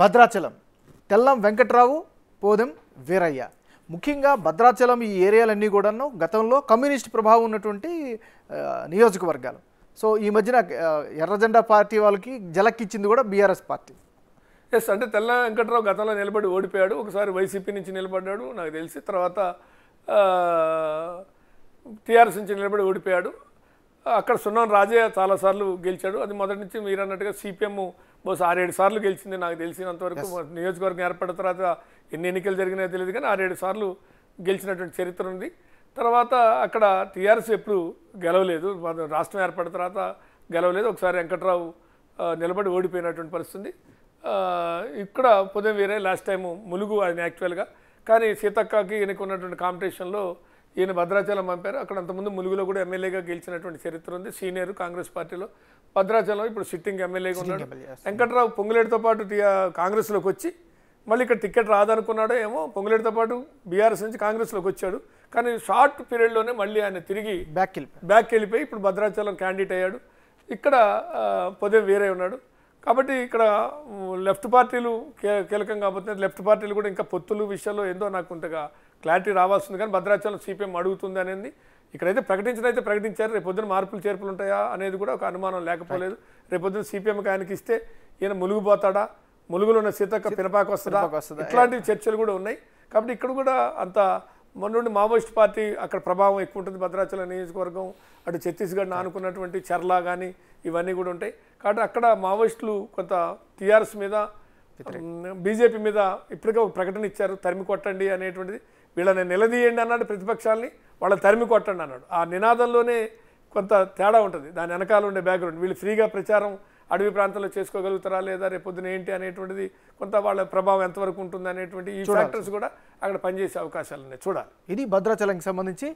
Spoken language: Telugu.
భద్రాచలం తెల్లం వెంకట్రావు పోదెం వీరయ్య ముఖ్యంగా భద్రాచలం ఈ ఏరియాలన్నీ కూడాను గతంలో కమ్యూనిస్ట్ ప్రభావం ఉన్నటువంటి నియోజకవర్గాలు సో ఈ మధ్యన ఎర్రజెండా పార్టీ వాళ్ళకి జలక్కిచ్చింది కూడా బీఆర్ఎస్ పార్టీ ఎస్ అంటే తెల్ల వెంకట్రావు గతంలో నిలబడి ఓడిపోయాడు ఒకసారి వైసీపీ నుంచి నిలబడ్డాడు నాకు తెలిసి తర్వాత టీఆర్ఎస్ నుంచి నిలబడి ఓడిపోయాడు అక్కడ సున్నాను రాజయ్య చాలాసార్లు గెలిచాడు అది మొదటి నుంచి మీరు అన్నట్టుగా సిపిఎం బహుశా ఆరేడు సార్లు గెలిచింది నాకు తెలిసినంతవరకు నియోజకవర్గం ఏర్పడిన తర్వాత ఎన్ని ఎన్నికలు జరిగినాయో తెలియదు కానీ ఆరేడు సార్లు గెలిచినటువంటి చరిత్ర ఉంది తర్వాత అక్కడ టీఆర్ఎస్ ఎప్పుడు గెలవలేదు రాష్ట్రం ఏర్పడిన తర్వాత గెలవలేదు ఒకసారి వెంకట్రావు నిలబడి ఓడిపోయినటువంటి పరిస్థితి ఇక్కడ పొదం వేరే లాస్ట్ టైం ములుగు ఆయన యాక్చువల్గా కానీ సీతక్కకి ఎన్నుకున్నటువంటి కాంపిటీషన్లో ఈయన భద్రాచలం పంపారు అక్కడ అంతకుముందు ములుగులో కూడా ఎమ్మెల్యేగా గెలిచినటువంటి చరిత్ర ఉంది సీనియర్ కాంగ్రెస్ పార్టీలో భద్రాచలం ఇప్పుడు సిట్టింగ్ ఎమ్మెల్యేగా ఉన్నాడు వెంకట్రావు పొంగులేటితో పాటు కాంగ్రెస్లోకి వచ్చి మళ్ళీ ఇక్కడ టికెట్ రాదనుకున్నాడో ఏమో పొంగులేటితో పాటు బీఆర్ఎస్ నుంచి కాంగ్రెస్లోకి వచ్చాడు కానీ షార్ట్ పీరియడ్లోనే మళ్ళీ ఆయన తిరిగి బ్యాక్ వెళ్ళిపోయి బ్యాక్ వెళ్ళిపోయి ఇప్పుడు భద్రాచలం క్యాండిడేట్ అయ్యాడు ఇక్కడ పొదే వేరే ఉన్నాడు కాబట్టి ఇక్కడ లెఫ్ట్ పార్టీలు కీలకం కాబట్టి లెఫ్ట్ పార్టీలు కూడా ఇంకా పొత్తులు విషయాల్లో ఏందో నాకు ఉంటగా క్లారిటీ రావాల్సింది కానీ భద్రాచలం సిపిఎం అడుగుతుంది అనేది ఇక్కడైతే ప్రకటించిన అయితే ప్రకటించారు రేపొద్దున మార్పులు చేర్పులు ఉంటాయా అనేది కూడా ఒక అనుమానం లేకపోలేదు రేపొద్దున సిపిఎంకి ఆయనకి ఇస్తే ఈయన ములుగుపోతాడా ములుగులో ఉన్న సీతక్క పినపాకు వస్తుందా ఇట్లాంటి చర్చలు కూడా ఉన్నాయి కాబట్టి ఇక్కడ కూడా అంత మొన్నటి మావోయిస్ట్ పార్టీ అక్కడ ప్రభావం ఎక్కువ ఉంటుంది భద్రాచలం నియోజకవర్గం అటు ఛత్తీస్గఢ్ ఆనుకున్నటువంటి చర్ల కానీ ఇవన్నీ కూడా ఉంటాయి కాబట్టి అక్కడ మావోయిస్టులు కొంత టీఆర్ఎస్ మీద బీజేపీ మీద ఇప్పటికే ఒక ప్రకటన ఇచ్చారు తరిమి కొట్టండి అనేటువంటిది వీళ్ళని నిలదీయండి అన్నాడు ప్రతిపక్షాలని వాళ్ళని తరిమి కొట్టండి అన్నాడు ఆ నినాదంలోనే కొంత తేడా ఉంటుంది దాని వెనకాల ఉండే బ్యాక్గ్రౌండ్ వీళ్ళు ఫ్రీగా ప్రచారం అడవి ప్రాంతంలో చేసుకోగలుగుతారా లేదా రేపొద్దున ఏంటి అనేటువంటిది కొంత వాళ్ళ ప్రభావం ఎంతవరకు ఉంటుంది అనేటువంటి ఈ ఫ్యాక్టర్స్ కూడా అక్కడ పనిచేసే అవకాశాలు ఉన్నాయి చూడాలి ఇది భద్రాచలంకి సంబంధించి